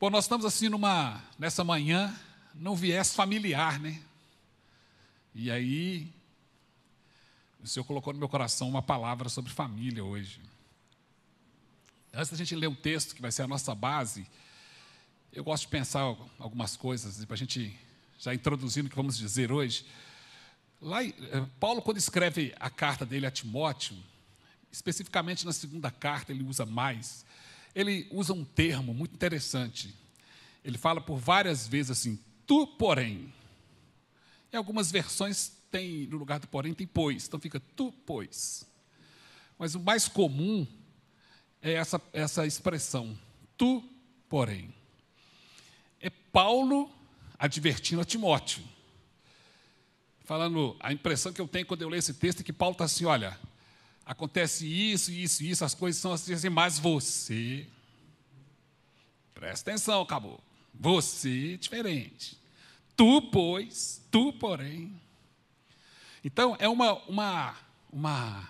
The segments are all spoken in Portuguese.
Bom, nós estamos assim numa, nessa manhã, num viés familiar, né? E aí, o Senhor colocou no meu coração uma palavra sobre família hoje. Antes da gente ler o texto, que vai ser a nossa base, eu gosto de pensar algumas coisas, para a gente já introduzindo o que vamos dizer hoje. Lá, eh, Paulo, quando escreve a carta dele a Timóteo, especificamente na segunda carta, ele usa mais ele usa um termo muito interessante. Ele fala por várias vezes assim, tu, porém. Em algumas versões tem, no lugar do porém, tem pois. Então fica tu, pois. Mas o mais comum é essa, essa expressão, tu, porém. É Paulo advertindo a Timóteo. Falando, a impressão que eu tenho quando eu leio esse texto é que Paulo está assim: olha, acontece isso, isso, isso, as coisas são assim, assim, mas você, presta atenção, acabou. Você diferente. Tu, pois, tu, porém. Então, é uma, uma, uma,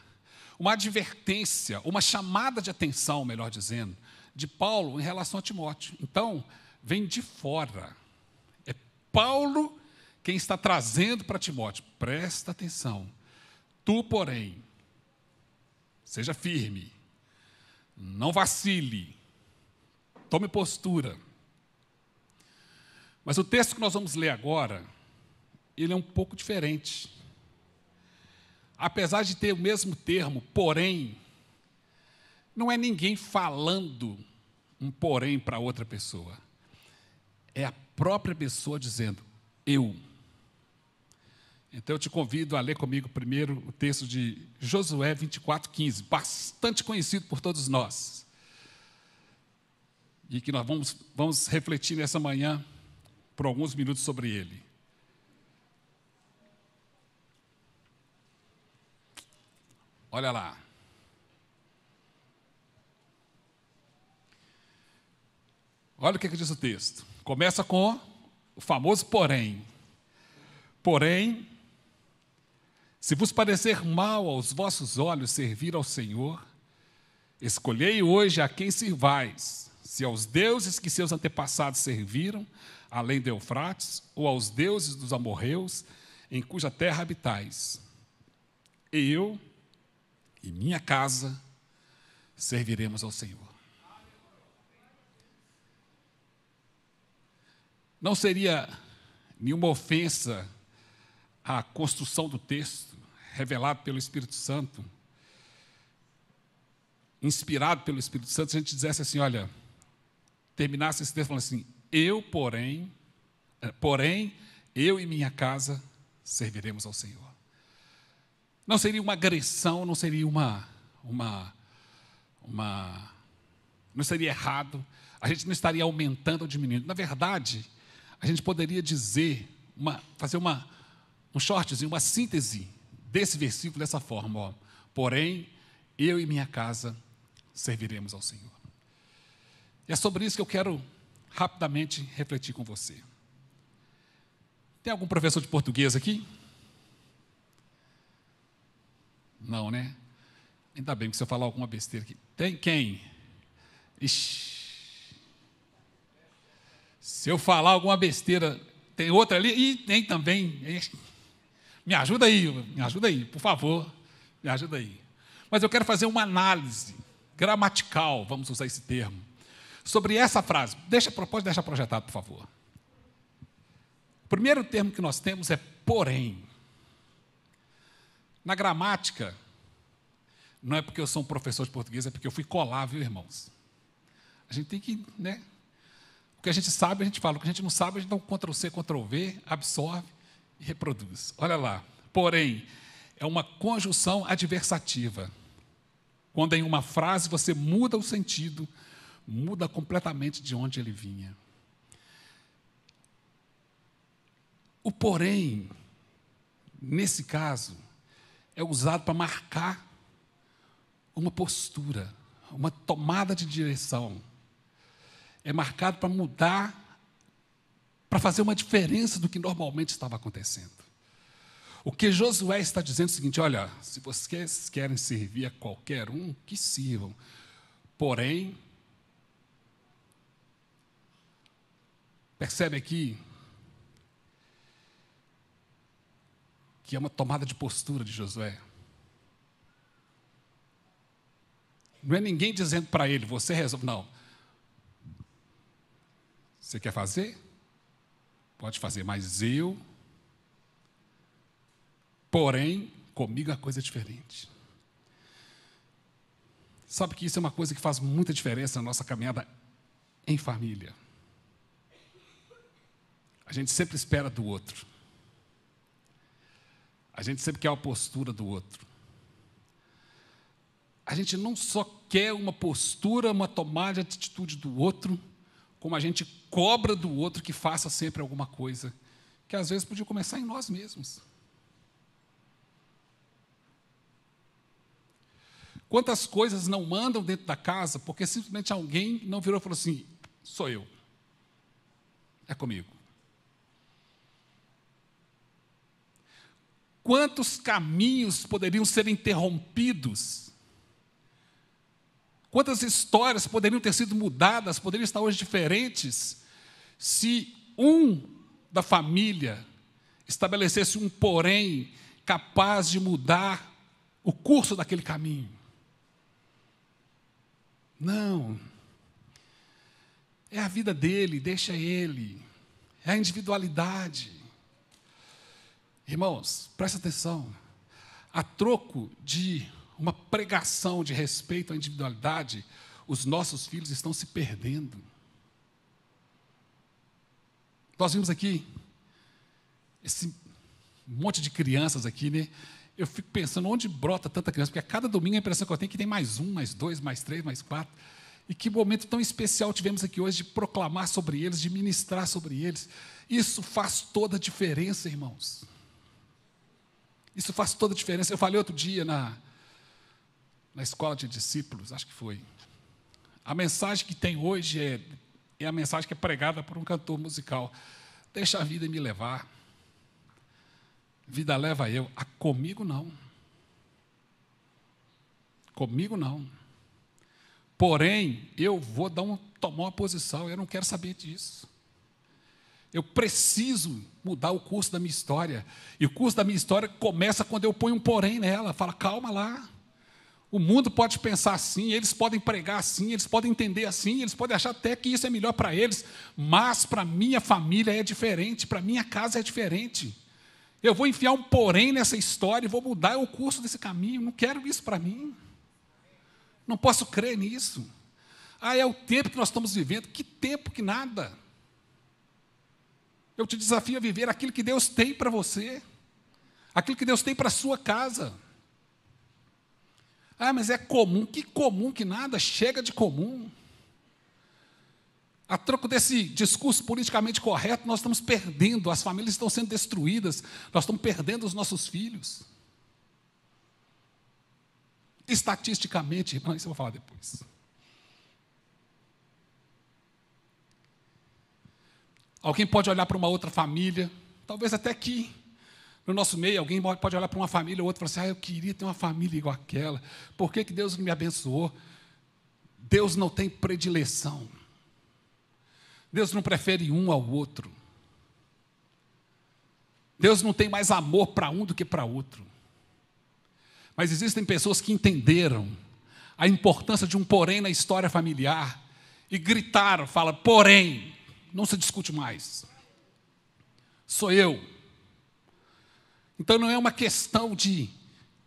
uma advertência, uma chamada de atenção, melhor dizendo, de Paulo em relação a Timóteo. Então, vem de fora. É Paulo quem está trazendo para Timóteo. Presta atenção. Tu, porém, Seja firme. Não vacile. Tome postura. Mas o texto que nós vamos ler agora, ele é um pouco diferente. Apesar de ter o mesmo termo, porém, não é ninguém falando um porém para outra pessoa. É a própria pessoa dizendo: eu. Então eu te convido a ler comigo primeiro o texto de Josué 24,15, bastante conhecido por todos nós. E que nós vamos, vamos refletir nessa manhã por alguns minutos sobre ele. Olha lá. Olha o que, é que diz o texto. Começa com o famoso porém. Porém, se vos parecer mal aos vossos olhos servir ao Senhor, escolhei hoje a quem sirvais, se aos deuses que seus antepassados serviram, além de Eufrates, ou aos deuses dos amorreus, em cuja terra habitais. Eu e minha casa serviremos ao Senhor. Não seria nenhuma ofensa à construção do texto revelado pelo Espírito Santo, inspirado pelo Espírito Santo, se a gente dissesse assim, olha, terminasse esse texto falando assim, eu, porém, eh, porém, eu e minha casa serviremos ao Senhor. Não seria uma agressão, não seria uma, uma, uma, não seria errado, a gente não estaria aumentando ou diminuindo. Na verdade, a gente poderia dizer, uma, fazer uma, um shortzinho, uma síntese desse versículo dessa forma: ó, Porém, eu e minha casa serviremos ao Senhor. E é sobre isso que eu quero rapidamente refletir com você. Tem algum professor de português aqui? Não, né? Ainda bem que se eu falar alguma besteira aqui. Tem quem? Ixi. Se eu falar alguma besteira, tem outra ali? E tem também. Ixi. Me ajuda aí, me ajuda aí, por favor, me ajuda aí. Mas eu quero fazer uma análise gramatical, vamos usar esse termo, sobre essa frase. Deixa, pode deixar projetado, por favor. O primeiro termo que nós temos é porém. Na gramática, não é porque eu sou um professor de português, é porque eu fui colar, viu, irmãos? A gente tem que, né? O que a gente sabe, a gente fala. O que a gente não sabe, a gente dá um Ctrl-C, Ctrl-V, absorve e reproduz. Olha lá. Porém, é uma conjunção adversativa. Quando em uma frase você muda o sentido, muda completamente de onde ele vinha. O porém, nesse caso, é usado para marcar uma postura, uma tomada de direção. É marcado para mudar para fazer uma diferença do que normalmente estava acontecendo. O que Josué está dizendo é o seguinte: olha, se vocês querem servir a qualquer um, que sirvam. Porém, percebe aqui que é uma tomada de postura de Josué. Não é ninguém dizendo para ele, você resolve. Não. Você quer fazer? Pode fazer, mas eu. Porém, comigo a coisa é diferente. Sabe que isso é uma coisa que faz muita diferença na nossa caminhada em família. A gente sempre espera do outro. A gente sempre quer a postura do outro. A gente não só quer uma postura, uma tomada de atitude do outro, como a gente cobra do outro que faça sempre alguma coisa, que às vezes podia começar em nós mesmos. Quantas coisas não mandam dentro da casa porque simplesmente alguém não virou e falou assim: sou eu, é comigo. Quantos caminhos poderiam ser interrompidos Quantas histórias poderiam ter sido mudadas, poderiam estar hoje diferentes, se um da família estabelecesse um porém capaz de mudar o curso daquele caminho? Não. É a vida dele, deixa ele. É a individualidade. Irmãos, presta atenção. A troco de uma pregação de respeito à individualidade, os nossos filhos estão se perdendo. Nós vimos aqui esse monte de crianças aqui, né? Eu fico pensando onde brota tanta criança, porque a cada domingo a impressão que eu tenho é que tem mais um, mais dois, mais três, mais quatro. E que momento tão especial tivemos aqui hoje de proclamar sobre eles, de ministrar sobre eles. Isso faz toda a diferença, irmãos. Isso faz toda a diferença. Eu falei outro dia na, na escola de discípulos, acho que foi. A mensagem que tem hoje é, é a mensagem que é pregada por um cantor musical. Deixa a vida me levar. Vida leva eu. Ah, comigo não. Comigo não. Porém, eu vou dar um, tomar uma posição, eu não quero saber disso. Eu preciso mudar o curso da minha história. E o curso da minha história começa quando eu ponho um porém nela. Fala, calma lá. O mundo pode pensar assim, eles podem pregar assim, eles podem entender assim, eles podem achar até que isso é melhor para eles, mas para minha família é diferente, para minha casa é diferente. Eu vou enfiar um porém nessa história e vou mudar o curso desse caminho, não quero isso para mim. Não posso crer nisso. Ah, é o tempo que nós estamos vivendo, que tempo que nada. Eu te desafio a viver aquilo que Deus tem para você, aquilo que Deus tem para a sua casa. Ah, mas é comum. Que comum que nada, chega de comum. A troco desse discurso politicamente correto, nós estamos perdendo, as famílias estão sendo destruídas, nós estamos perdendo os nossos filhos. Estatisticamente, irmão, isso eu vou falar depois. Alguém pode olhar para uma outra família, talvez até que no nosso meio, alguém pode olhar para uma família ou outra e falar assim: ah, eu queria ter uma família igual aquela. Por que, que Deus me abençoou? Deus não tem predileção. Deus não prefere um ao outro. Deus não tem mais amor para um do que para outro. Mas existem pessoas que entenderam a importância de um porém na história familiar e gritaram, fala, porém, não se discute mais. Sou eu. Então não é uma questão de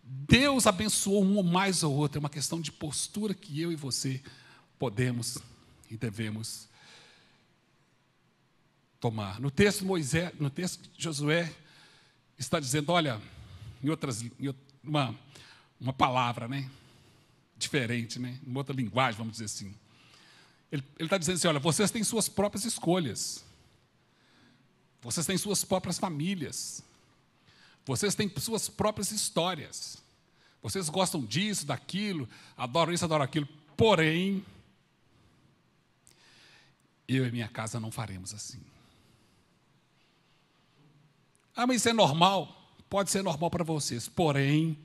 Deus abençoou um ou mais ou outro, é uma questão de postura que eu e você podemos e devemos tomar. No texto Moisés, no texto Josué está dizendo, olha, em outras em uma uma palavra, né? Diferente, né? em outra linguagem, vamos dizer assim. Ele está dizendo assim: olha, vocês têm suas próprias escolhas, vocês têm suas próprias famílias, vocês têm suas próprias histórias. Vocês gostam disso, daquilo, adoram isso, adoram aquilo. Porém, eu e minha casa não faremos assim. Ah, mas isso é normal. Pode ser normal para vocês, porém,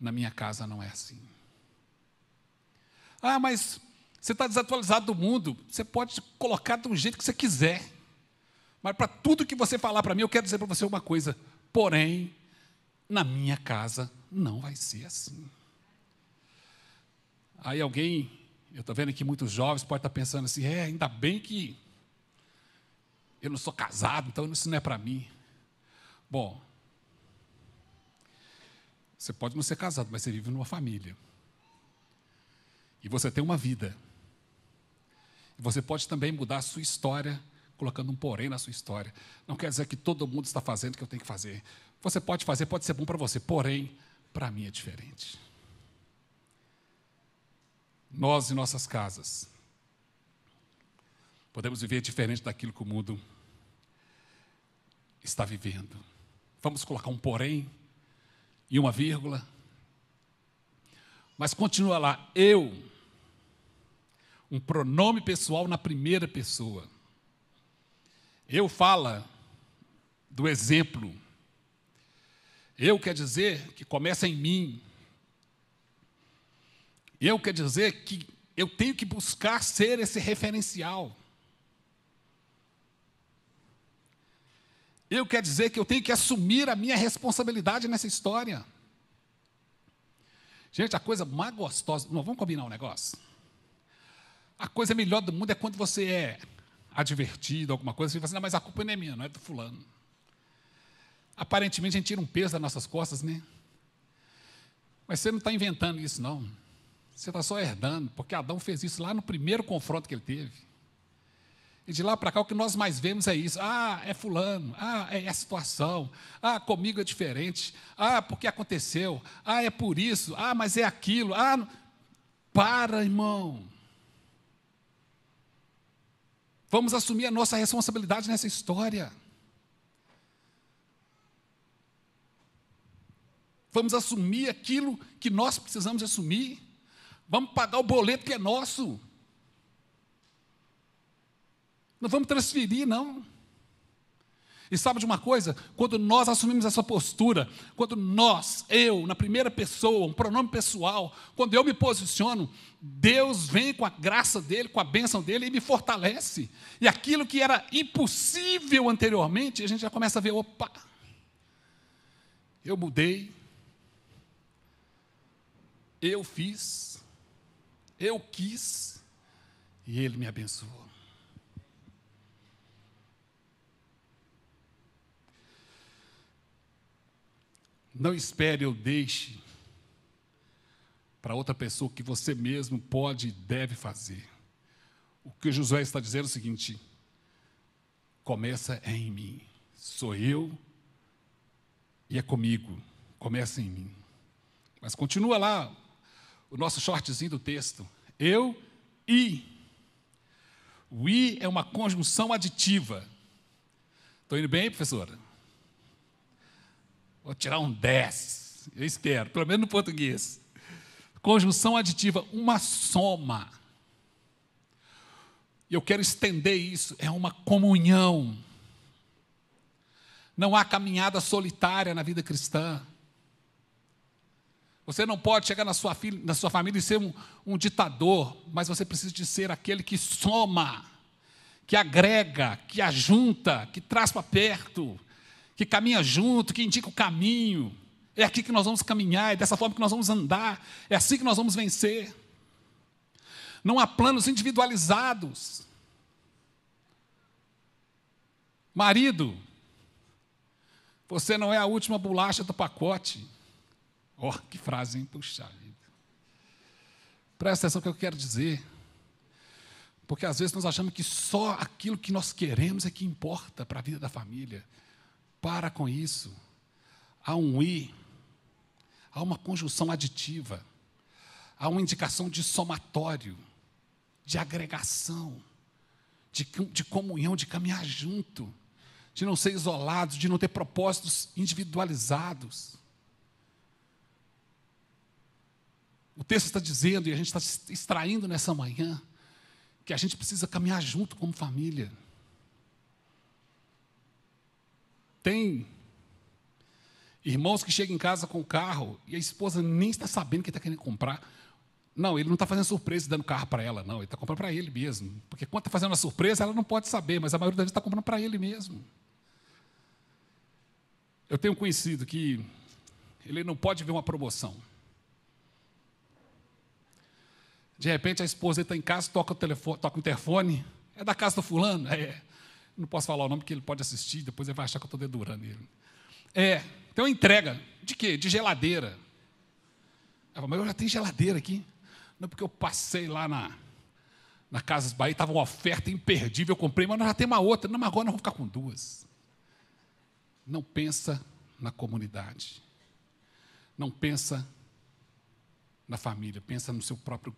na minha casa não é assim. Ah, mas você está desatualizado do mundo. Você pode colocar do jeito que você quiser. Mas para tudo que você falar para mim, eu quero dizer para você uma coisa: Porém, na minha casa não vai ser assim. Aí alguém, eu estou vendo que muitos jovens podem estar pensando assim: é, ainda bem que eu não sou casado, então isso não é para mim. Bom, você pode não ser casado, mas você vive numa família. E você tem uma vida. você pode também mudar a sua história colocando um porém na sua história. Não quer dizer que todo mundo está fazendo o que eu tenho que fazer. Você pode fazer, pode ser bom para você, porém, para mim é diferente. Nós, e nossas casas, podemos viver diferente daquilo que o mundo está vivendo. Vamos colocar um porém e uma vírgula. Mas continua lá, eu, um pronome pessoal na primeira pessoa. Eu fala do exemplo. Eu quer dizer que começa em mim. Eu quer dizer que eu tenho que buscar ser esse referencial. Eu quer dizer que eu tenho que assumir a minha responsabilidade nessa história. Gente, a coisa mais gostosa. Não, vamos combinar um negócio. A coisa melhor do mundo é quando você é advertido, alguma coisa, você fala assim, não, mas a culpa não é minha, não é do fulano. Aparentemente a gente tira um peso das nossas costas, né? Mas você não está inventando isso, não. Você está só herdando, porque Adão fez isso lá no primeiro confronto que ele teve. E de lá para cá, o que nós mais vemos é isso. Ah, é fulano. Ah, é, é a situação. Ah, comigo é diferente. Ah, porque aconteceu. Ah, é por isso. Ah, mas é aquilo. Ah, para, irmão. Vamos assumir a nossa responsabilidade nessa história. Vamos assumir aquilo que nós precisamos assumir. Vamos pagar o boleto que é nosso. Não vamos transferir, não. E sabe de uma coisa? Quando nós assumimos essa postura, quando nós, eu, na primeira pessoa, um pronome pessoal, quando eu me posiciono, Deus vem com a graça dele, com a bênção dele e me fortalece. E aquilo que era impossível anteriormente, a gente já começa a ver: opa, eu mudei, eu fiz, eu quis e ele me abençoou. Não espere ou deixe para outra pessoa que você mesmo pode e deve fazer. O que Josué está dizendo é o seguinte: começa em mim, sou eu e é comigo, começa em mim. Mas continua lá o nosso shortzinho do texto. Eu e. O i é uma conjunção aditiva. Estou indo bem, professora? Vou tirar um 10. Eu espero, pelo menos no português. Conjunção aditiva, uma soma. Eu quero estender isso, é uma comunhão. Não há caminhada solitária na vida cristã. Você não pode chegar na sua, filha, na sua família e ser um, um ditador, mas você precisa de ser aquele que soma, que agrega, que ajunta, que traz para perto, que caminha junto, que indica o caminho. É aqui que nós vamos caminhar, é dessa forma que nós vamos andar, é assim que nós vamos vencer. Não há planos individualizados. Marido, você não é a última bolacha do pacote. Ó, oh, que frase, hein? Puxa vida. Presta atenção no que eu quero dizer. Porque às vezes nós achamos que só aquilo que nós queremos é que importa para a vida da família. Para com isso. Há um i, há uma conjunção aditiva, há uma indicação de somatório, de agregação, de, de comunhão, de caminhar junto, de não ser isolados, de não ter propósitos individualizados. O texto está dizendo, e a gente está extraindo nessa manhã, que a gente precisa caminhar junto como família. Tem irmãos que chegam em casa com o carro e a esposa nem está sabendo que está querendo comprar. Não, ele não está fazendo surpresa dando carro para ela, não. Ele está comprando para ele mesmo. Porque quando está fazendo uma surpresa, ela não pode saber, mas a maioria das vezes está comprando para ele mesmo. Eu tenho um conhecido que ele não pode ver uma promoção. De repente a esposa está em casa, toca o, telefone, toca o interfone. É da casa do fulano? É. Não posso falar o nome porque ele pode assistir, depois ele vai achar que eu estou dedurando ele. É, tem uma entrega. De quê? De geladeira. Ela mas eu já tenho geladeira aqui. Não, porque eu passei lá na, na Casas Bahia, estava uma oferta imperdível, eu comprei, mas nós já temos uma outra. Não, mas agora nós vamos ficar com duas. Não pensa na comunidade. Não pensa na família, pensa no seu próprio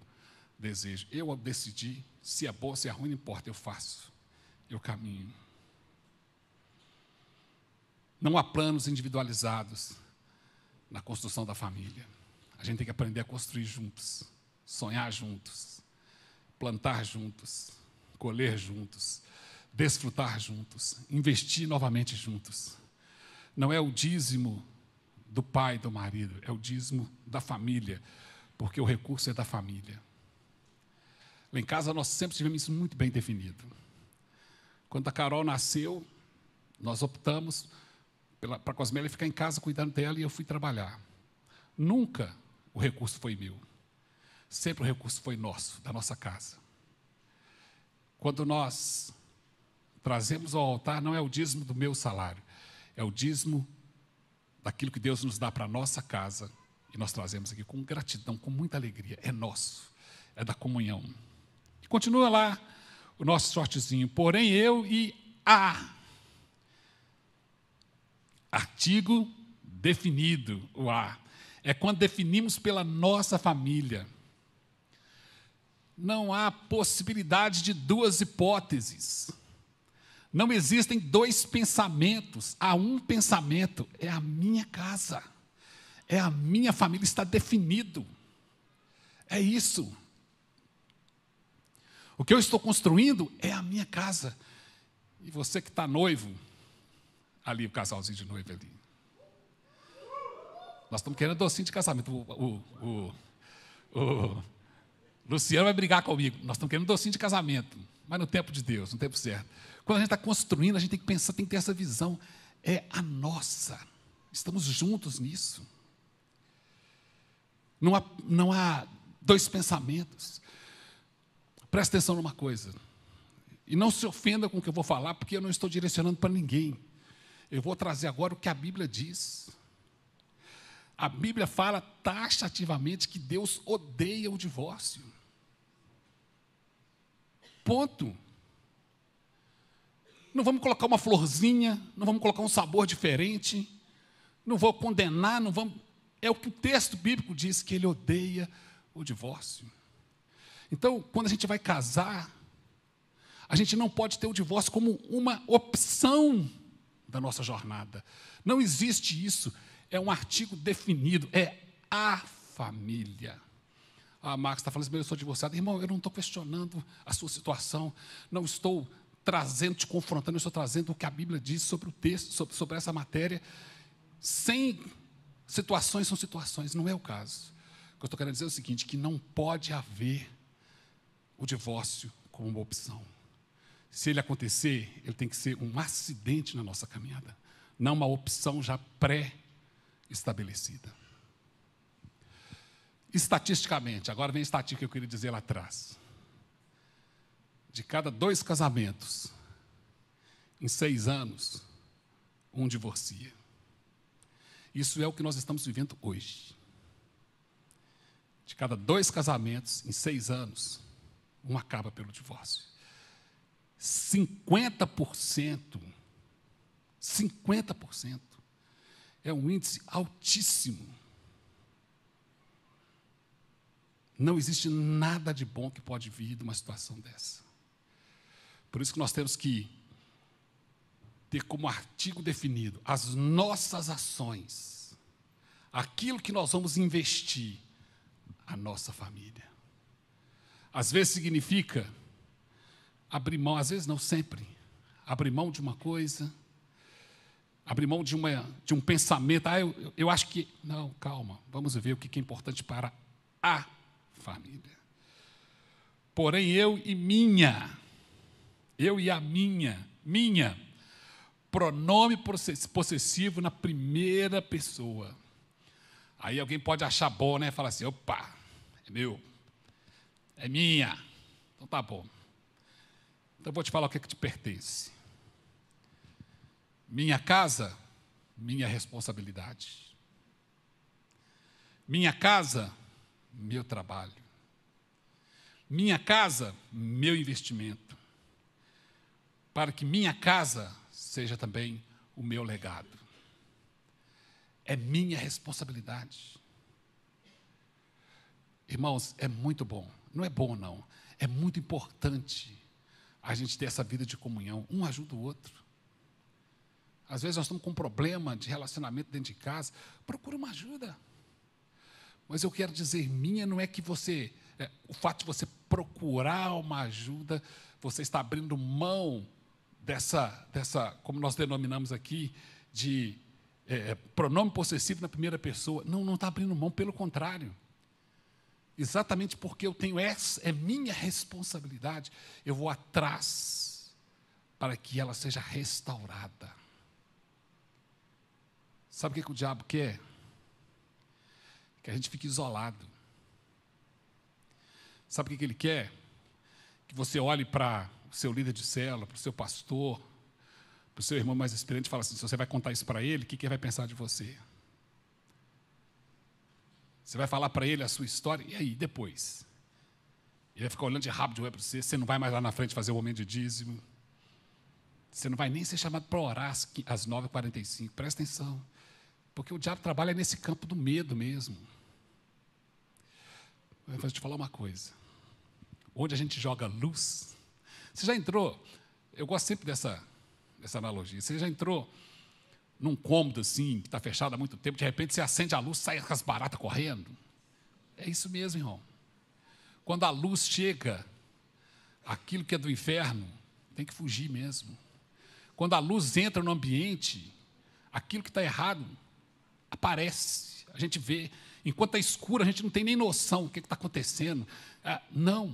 desejo. Eu decidi, se é bom, se é ruim, não importa, eu faço o caminho. Não há planos individualizados na construção da família. A gente tem que aprender a construir juntos, sonhar juntos, plantar juntos, colher juntos, desfrutar juntos, investir novamente juntos. Não é o dízimo do pai, do marido, é o dízimo da família, porque o recurso é da família. Lá em casa nós sempre tivemos isso muito bem definido. Quando a Carol nasceu, nós optamos para a Cosmélia ficar em casa cuidando dela e eu fui trabalhar. Nunca o recurso foi meu. Sempre o recurso foi nosso, da nossa casa. Quando nós trazemos ao altar, não é o dízimo do meu salário, é o dízimo daquilo que Deus nos dá para a nossa casa e nós trazemos aqui com gratidão, com muita alegria. É nosso, é da comunhão. E continua lá o nosso sortezinho. Porém, eu e a. Artigo definido, o a. É quando definimos pela nossa família. Não há possibilidade de duas hipóteses. Não existem dois pensamentos, há um pensamento, é a minha casa, é a minha família, está definido. É isso. O que eu estou construindo é a minha casa. E você que está noivo, ali o casalzinho de noivo ali. Nós estamos querendo docinho de casamento. O, o, o, o Luciano vai brigar comigo. Nós estamos querendo docinho de casamento, mas no tempo de Deus, no tempo certo. Quando a gente está construindo, a gente tem que pensar, tem que ter essa visão. É a nossa. Estamos juntos nisso. Não há, não há dois pensamentos. Presta atenção numa coisa. E não se ofenda com o que eu vou falar, porque eu não estou direcionando para ninguém. Eu vou trazer agora o que a Bíblia diz. A Bíblia fala taxativamente que Deus odeia o divórcio. Ponto. Não vamos colocar uma florzinha, não vamos colocar um sabor diferente, não vou condenar, não vamos. É o que o texto bíblico diz que ele odeia o divórcio. Então, quando a gente vai casar, a gente não pode ter o divórcio como uma opção da nossa jornada. Não existe isso. É um artigo definido. É a família. Ah, Max está falando assim, eu sou divorciado. Irmão, eu não estou questionando a sua situação. Não estou trazendo, te confrontando. Eu estou trazendo o que a Bíblia diz sobre o texto, sobre, sobre essa matéria. Sem situações são situações. Não é o caso. O que eu estou querendo dizer é o seguinte, que não pode haver o divórcio como uma opção. Se ele acontecer, ele tem que ser um acidente na nossa caminhada, não uma opção já pré-estabelecida. Estatisticamente, agora vem a estatística que eu queria dizer lá atrás. De cada dois casamentos, em seis anos, um divorcia. Isso é o que nós estamos vivendo hoje. De cada dois casamentos, em seis anos, um acaba pelo divórcio. 50%, 50% é um índice altíssimo. Não existe nada de bom que pode vir de uma situação dessa. Por isso que nós temos que ter como artigo definido as nossas ações, aquilo que nós vamos investir, a nossa família. Às vezes significa abrir mão, às vezes não sempre, abrir mão de uma coisa, abrir mão de, uma, de um pensamento. Ah, eu, eu acho que. Não, calma, vamos ver o que é importante para a família. Porém, eu e minha, eu e a minha, minha, pronome possessivo na primeira pessoa. Aí alguém pode achar bom, né? Falar assim: opa, é meu. É minha. Então tá bom. Então eu vou te falar o que, é que te pertence. Minha casa, minha responsabilidade. Minha casa, meu trabalho. Minha casa, meu investimento. Para que minha casa seja também o meu legado. É minha responsabilidade. Irmãos, é muito bom não é bom, não. É muito importante a gente ter essa vida de comunhão. Um ajuda o outro. Às vezes nós estamos com um problema de relacionamento dentro de casa. Procura uma ajuda. Mas eu quero dizer, minha não é que você. É, o fato de você procurar uma ajuda, você está abrindo mão dessa, dessa como nós denominamos aqui, de é, é pronome possessivo na primeira pessoa. Não, não está abrindo mão, pelo contrário exatamente porque eu tenho essa, é minha responsabilidade, eu vou atrás para que ela seja restaurada. Sabe o que, que o diabo quer? Que a gente fique isolado. Sabe o que, que ele quer? Que você olhe para o seu líder de célula, para o seu pastor, para o seu irmão mais experiente e fale assim: se você vai contar isso para ele, o que, que ele vai pensar de você? Você vai falar para ele a sua história, e aí, depois? Ele vai ficar olhando de rabo de olho para você, você não vai mais lá na frente fazer o momento de dízimo. Você não vai nem ser chamado para orar às 9h45. Presta atenção. Porque o diabo trabalha nesse campo do medo mesmo. Eu vou te falar uma coisa. Onde a gente joga luz. Você já entrou? Eu gosto sempre dessa, dessa analogia. Você já entrou num cômodo assim, que está fechado há muito tempo, de repente você acende a luz, sai com as baratas correndo. É isso mesmo, irmão. Quando a luz chega, aquilo que é do inferno tem que fugir mesmo. Quando a luz entra no ambiente, aquilo que está errado aparece. A gente vê. Enquanto está escuro, a gente não tem nem noção do que está acontecendo. Ah, não.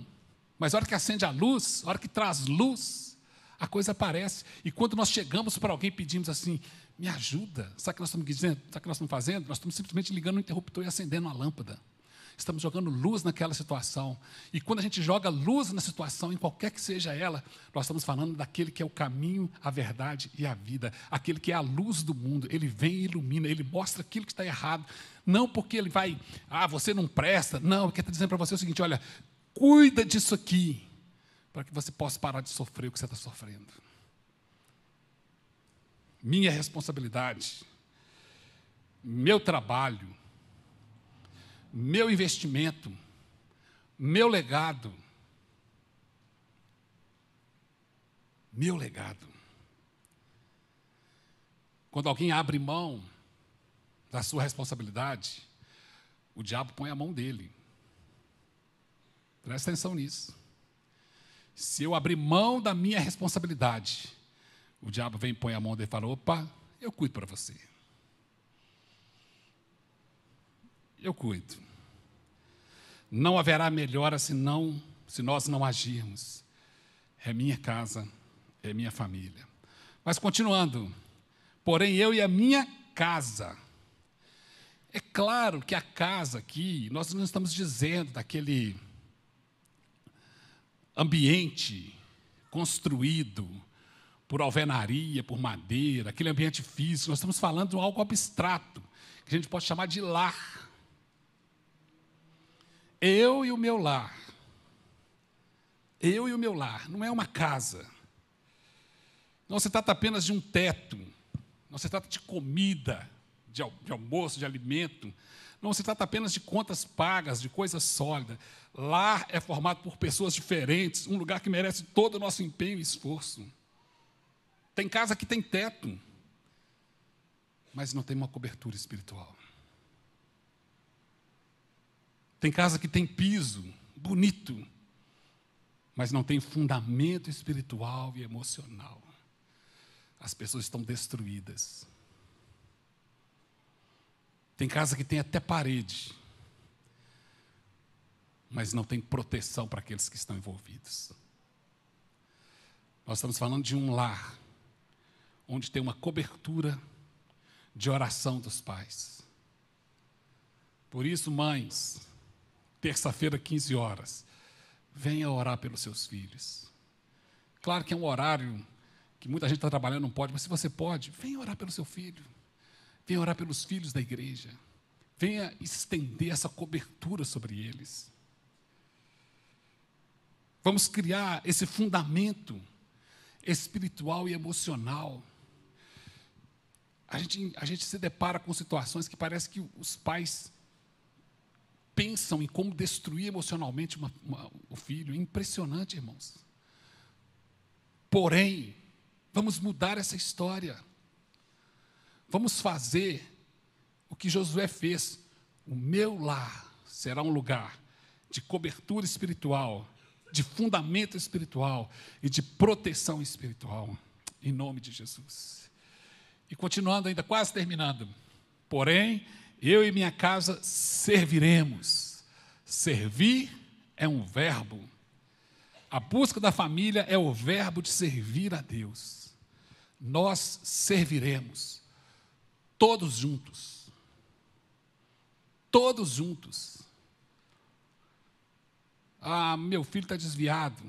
Mas a hora que acende a luz, a hora que traz luz, a coisa aparece. E quando nós chegamos para alguém e pedimos assim: me ajuda. Sabe o que nós estamos dizendo? Sabe o que nós estamos fazendo? Nós estamos simplesmente ligando o interruptor e acendendo a lâmpada. Estamos jogando luz naquela situação. E quando a gente joga luz na situação, em qualquer que seja ela, nós estamos falando daquele que é o caminho, a verdade e a vida. Aquele que é a luz do mundo. Ele vem e ilumina, ele mostra aquilo que está errado. Não porque ele vai, ah, você não presta. Não, o que está dizendo para você é o seguinte: olha, cuida disso aqui, para que você possa parar de sofrer o que você está sofrendo minha responsabilidade, meu trabalho, meu investimento, meu legado. Meu legado. Quando alguém abre mão da sua responsabilidade, o diabo põe a mão dele. Presta atenção nisso. Se eu abrir mão da minha responsabilidade, o diabo vem, põe a mão dele e fala: opa, eu cuido para você. Eu cuido. Não haverá melhora se, não, se nós não agirmos. É minha casa, é minha família. Mas continuando, porém eu e a minha casa. É claro que a casa aqui, nós não estamos dizendo daquele ambiente construído, por alvenaria, por madeira, aquele ambiente físico. Nós estamos falando de algo abstrato, que a gente pode chamar de lar. Eu e o meu lar. Eu e o meu lar. Não é uma casa. Não se trata apenas de um teto. Não se trata de comida, de, almoço, de alimento. Não se trata apenas de contas pagas, de coisa sólida. Lar é formado por pessoas diferentes, um lugar que merece todo o nosso empenho e esforço. Tem casa que tem teto, mas não tem uma cobertura espiritual. Tem casa que tem piso bonito, mas não tem fundamento espiritual e emocional. As pessoas estão destruídas. Tem casa que tem até parede, mas não tem proteção para aqueles que estão envolvidos. Nós estamos falando de um lar onde tem uma cobertura de oração dos pais. Por isso, mães, terça-feira, 15 horas, venha orar pelos seus filhos. Claro que é um horário que muita gente está trabalhando, não pode, mas se você pode, venha orar pelo seu filho. Venha orar pelos filhos da igreja. Venha estender essa cobertura sobre eles. Vamos criar esse fundamento espiritual e emocional a gente, a gente se depara com situações que parece que os pais pensam em como destruir emocionalmente uma, uma, o filho. É impressionante, irmãos. Porém, vamos mudar essa história. Vamos fazer o que Josué fez. O meu lar será um lugar de cobertura espiritual, de fundamento espiritual e de proteção espiritual. Em nome de Jesus. E continuando, ainda quase terminando. Porém, eu e minha casa serviremos. Servir é um verbo. A busca da família é o verbo de servir a Deus. Nós serviremos, todos juntos. Todos juntos. Ah, meu filho está desviado.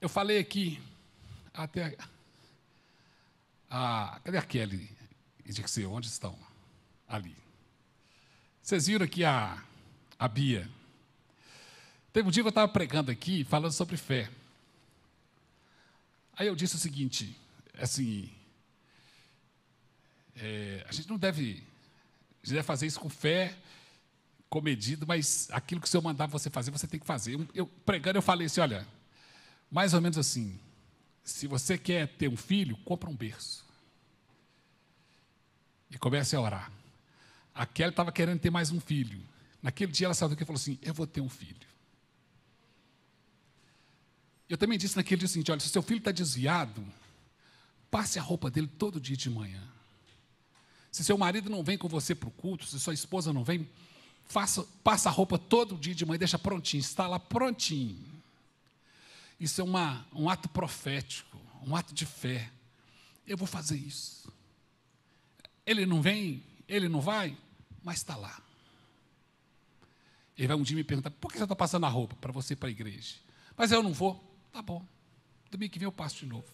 Eu falei aqui, até a, ah, cadê a Kelly e Dirceu? Onde estão? Ali. Vocês viram aqui a, a Bia. Teve um dia que eu estava pregando aqui, falando sobre fé. Aí eu disse o seguinte, assim, é, a gente não deve, gente deve fazer isso com fé, comedido, mas aquilo que o Senhor mandar você fazer, você tem que fazer. Eu pregando, eu falei assim, olha, mais ou menos assim, se você quer ter um filho, compra um berço e comece a orar. A Kelly estava querendo ter mais um filho. Naquele dia ela saiu daqui e falou assim: Eu vou ter um filho. Eu também disse naquele dia o seguinte: olha, se seu filho está desviado, passe a roupa dele todo dia de manhã. Se seu marido não vem com você para o culto, se sua esposa não vem, faça, passa a roupa todo dia de manhã, deixa prontinho, está lá prontinho. Isso é uma, um ato profético, um ato de fé. Eu vou fazer isso ele não vem, ele não vai, mas está lá. Ele vai um dia me perguntar: por que você está passando a roupa para você ir para a igreja? Mas eu não vou. Tá bom. Domingo que vem eu passo de novo.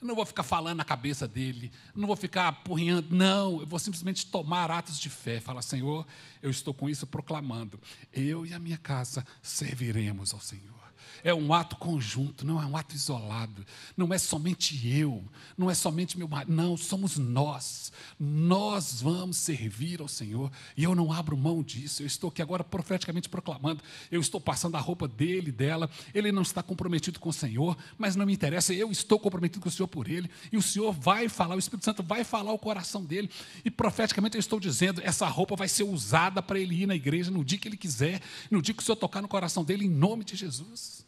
Eu não vou ficar falando na cabeça dele, não vou ficar apurrinhando, não. Eu vou simplesmente tomar atos de fé. Falar, Senhor, eu estou com isso proclamando. Eu e a minha casa serviremos ao Senhor. É um ato conjunto, não é um ato isolado. Não é somente eu, não é somente meu marido. Não, somos nós. Nós vamos servir ao Senhor. E eu não abro mão disso. Eu estou aqui agora profeticamente proclamando. Eu estou passando a roupa dele, dela. Ele não está comprometido com o Senhor, mas não me interessa. Eu estou comprometido com o Senhor por ele. E o Senhor vai falar, o Espírito Santo vai falar o coração dele. E profeticamente eu estou dizendo: essa roupa vai ser usada para ele ir na igreja no dia que ele quiser, no dia que o Senhor tocar no coração dele, em nome de Jesus.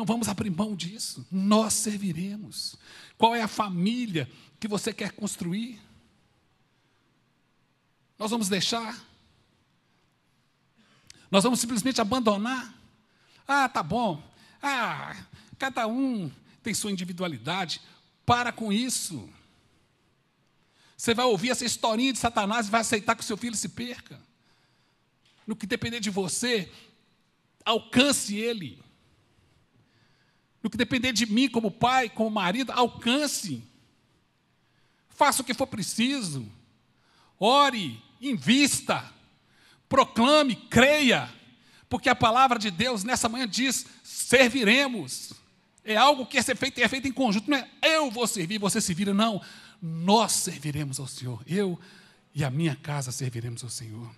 Não vamos abrir mão disso. Nós serviremos. Qual é a família que você quer construir? Nós vamos deixar? Nós vamos simplesmente abandonar? Ah, tá bom. Ah, cada um tem sua individualidade. Para com isso. Você vai ouvir essa historinha de Satanás e vai aceitar que o seu filho se perca. No que depender de você, alcance ele. No que depender de mim, como pai, como marido, alcance. Faça o que for preciso. Ore, invista, proclame, creia, porque a palavra de Deus nessa manhã diz: serviremos. É algo que é feito e é feito em conjunto, não é eu vou servir, você se vira, não. Nós serviremos ao Senhor. Eu e a minha casa serviremos ao Senhor.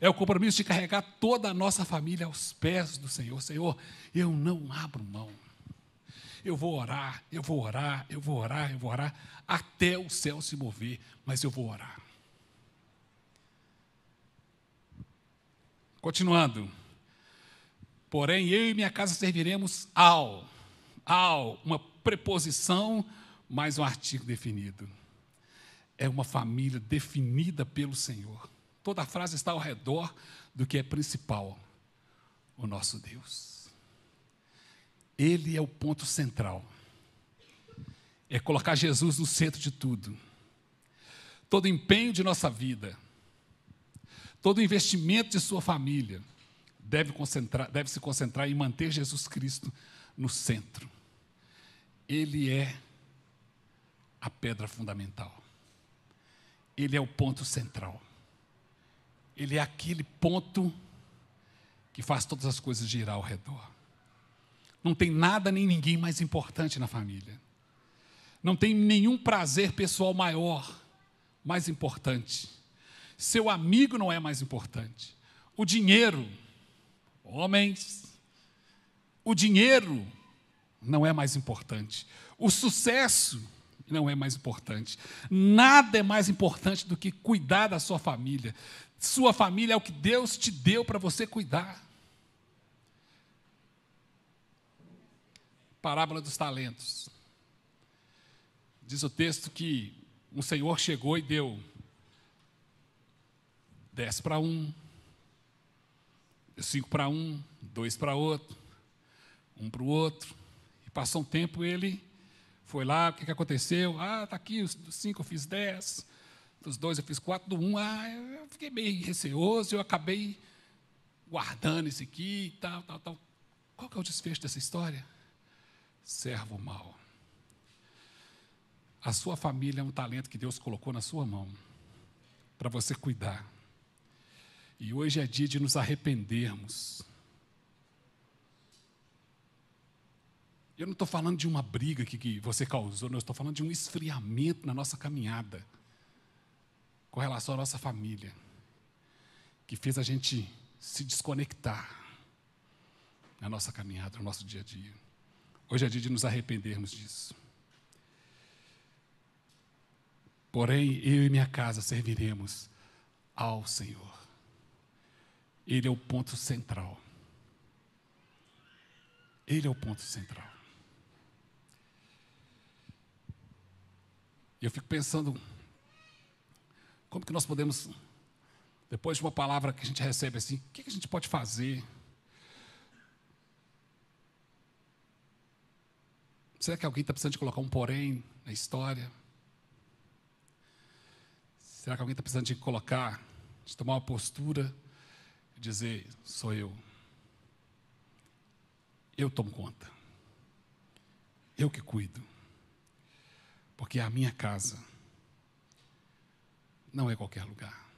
É o compromisso de carregar toda a nossa família aos pés do Senhor. Senhor, eu não abro mão eu vou orar, eu vou orar, eu vou orar, eu vou orar, até o céu se mover, mas eu vou orar. Continuando. Porém, eu e minha casa serviremos ao. Ao, uma preposição mais um artigo definido. É uma família definida pelo Senhor. Toda a frase está ao redor do que é principal: o nosso Deus. Ele é o ponto central. É colocar Jesus no centro de tudo. Todo empenho de nossa vida, todo investimento de sua família deve, deve, se concentrar em manter Jesus Cristo no centro. Ele é a pedra fundamental. Ele é o ponto central. Ele é aquele ponto que faz todas as coisas girar ao redor. Não tem nada nem ninguém mais importante na família. Não tem nenhum prazer pessoal maior, mais importante. Seu amigo não é mais importante. O dinheiro, homens, o dinheiro não é mais importante. O sucesso não é mais importante. Nada é mais importante do que cuidar da sua família. Sua família é o que Deus te deu para você cuidar. parábola dos talentos. Diz o texto que um senhor chegou e deu dez para um, cinco para um, dois para outro, um para o outro. E passou um tempo, ele foi lá, o que, que aconteceu? Ah, está aqui, dos cinco eu fiz dez, dos dois eu fiz quatro, do um, ah, eu fiquei meio receoso, eu acabei guardando isso aqui e tal, tal, tal. Qual que é o desfecho dessa história? servo mau. A sua família é um talento que Deus colocou na sua mão para você cuidar. E hoje é dia de nos arrependermos. Eu não estou falando de uma briga que, que você causou, não, eu estou falando de um esfriamento na nossa caminhada com relação à nossa família, que fez a gente se desconectar na nossa caminhada, no nosso dia a dia. Hoje é dia de nos arrependermos disso. Porém, eu e minha casa serviremos ao Senhor. Ele é o ponto central. Ele é o ponto central. E eu fico pensando, como que nós podemos, depois de uma palavra que a gente recebe assim, o que a gente pode fazer? Será que alguém está precisando de colocar um porém na história? Será que alguém está precisando de colocar, de tomar uma postura e dizer: sou eu? Eu tomo conta. Eu que cuido. Porque a minha casa não é qualquer lugar.